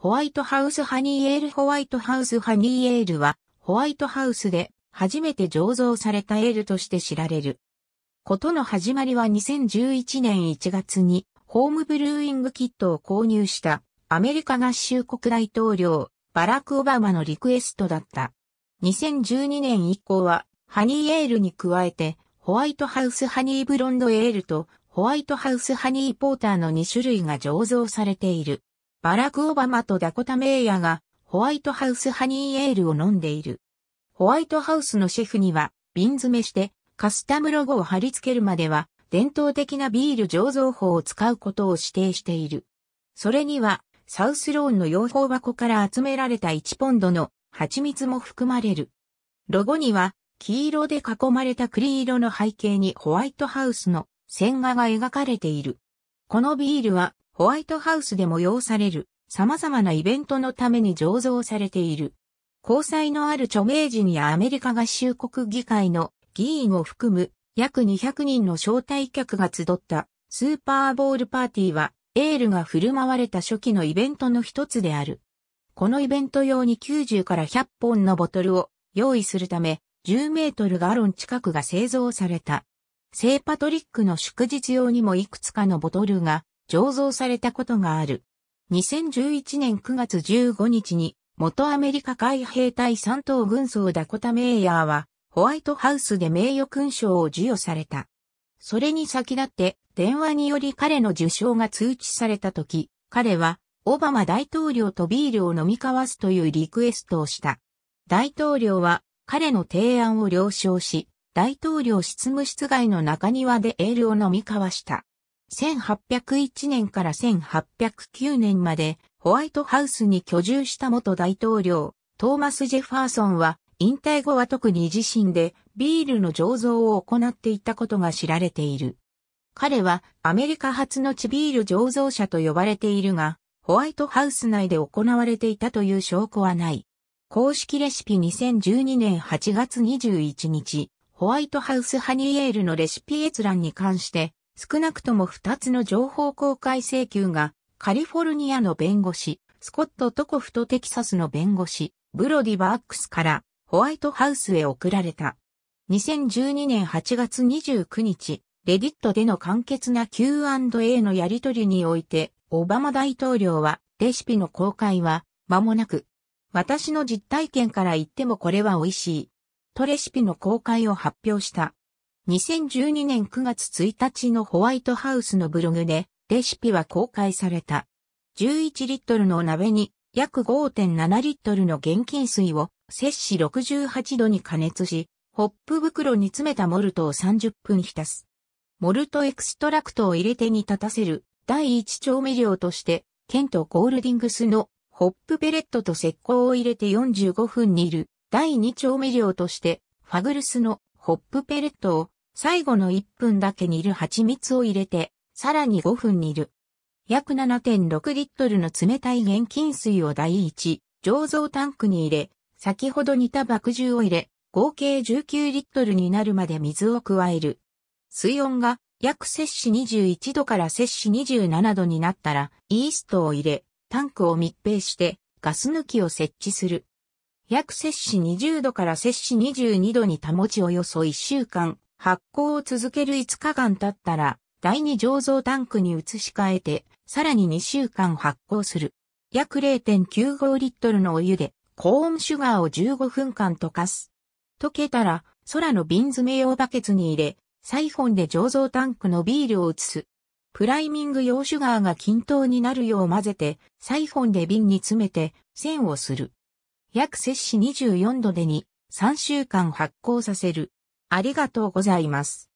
ホワイトハウスハニーエールホワイトハウスハニーエールは、ホワイトハウスで初めて醸造されたエールとして知られる。ことの始まりは2011年1月に、ホームブルーイングキットを購入したアメリカ合衆国大統領、バラク・オバマのリクエストだった。2012年以降は、ハニーエールに加えて、ホワイトハウスハニーブロンドエールと、ホワイトハウスハニーポーターの2種類が醸造されている。バラク・オバマとダコタ・メイヤがホワイトハウスハニーエールを飲んでいる。ホワイトハウスのシェフには瓶詰めしてカスタムロゴを貼り付けるまでは伝統的なビール醸造法を使うことを指定している。それにはサウスローンの養蜂箱から集められた1ポンドの蜂蜜も含まれる。ロゴには黄色で囲まれた栗色の背景にホワイトハウスの線画が描かれている。このビールはホワイトハウスで催される様々なイベントのために醸造されている。交際のある著名人やアメリカ合衆国議会の議員を含む約200人の招待客が集ったスーパーボールパーティーはエールが振る舞われた初期のイベントの一つである。このイベント用に90から100本のボトルを用意するため10メートルガロン近くが製造された。聖パトリックの祝日用にもいくつかのボトルが醸造されたことがある。2011年9月15日に、元アメリカ海兵隊3等軍曹ダコタ・メイヤーは、ホワイトハウスで名誉勲章を授与された。それに先立って、電話により彼の受賞が通知された時、彼は、オバマ大統領とビールを飲み交わすというリクエストをした。大統領は、彼の提案を了承し、大統領執務室外の中庭でエールを飲み交わした。1801年から1809年までホワイトハウスに居住した元大統領、トーマス・ジェファーソンは引退後は特に自身でビールの醸造を行っていたことが知られている。彼はアメリカ初の地ビール醸造者と呼ばれているが、ホワイトハウス内で行われていたという証拠はない。公式レシピ2012年8月21日、ホワイトハウスハニーエールのレシピ閲覧に関して、少なくとも2つの情報公開請求が、カリフォルニアの弁護士、スコット・トコフとテキサスの弁護士、ブロディ・バーックスからホワイトハウスへ送られた。2012年8月29日、レディットでの簡潔な Q&A のやり取りにおいて、オバマ大統領は、レシピの公開は、間もなく。私の実体験から言ってもこれは美味しい。とレシピの公開を発表した。2012年9月1日のホワイトハウスのブログでレシピは公開された。11リットルの鍋に約5.7リットルの現金水を摂氏68度に加熱し、ホップ袋に詰めたモルトを30分浸す。モルトエクストラクトを入れて煮立たせる第一調味料として、ケント・ゴールディングスのホップペレットと石膏を入れて45分煮る第二調味料として、ファグルスのホップペレットを最後の1分だけ煮る蜂蜜を入れて、さらに5分煮る。約7.6リットルの冷たい現金水を第一、醸造タンクに入れ、先ほど煮た麦汁を入れ、合計19リットルになるまで水を加える。水温が約摂氏21度から摂氏27度になったら、イーストを入れ、タンクを密閉して、ガス抜きを設置する。約摂氏20度から摂氏22度に保ちおよそ1週間、発酵を続ける5日間経ったら、第2醸造タンクに移し替えて、さらに2週間発酵する。約0.95リットルのお湯で、高温シュガーを15分間溶かす。溶けたら、空の瓶詰め用バケツに入れ、サイフォンで醸造タンクのビールを移す。プライミング用シュガーが均等になるよう混ぜて、サイフォンで瓶に詰めて、栓をする。約摂氏24度でに3週間発酵させる。ありがとうございます。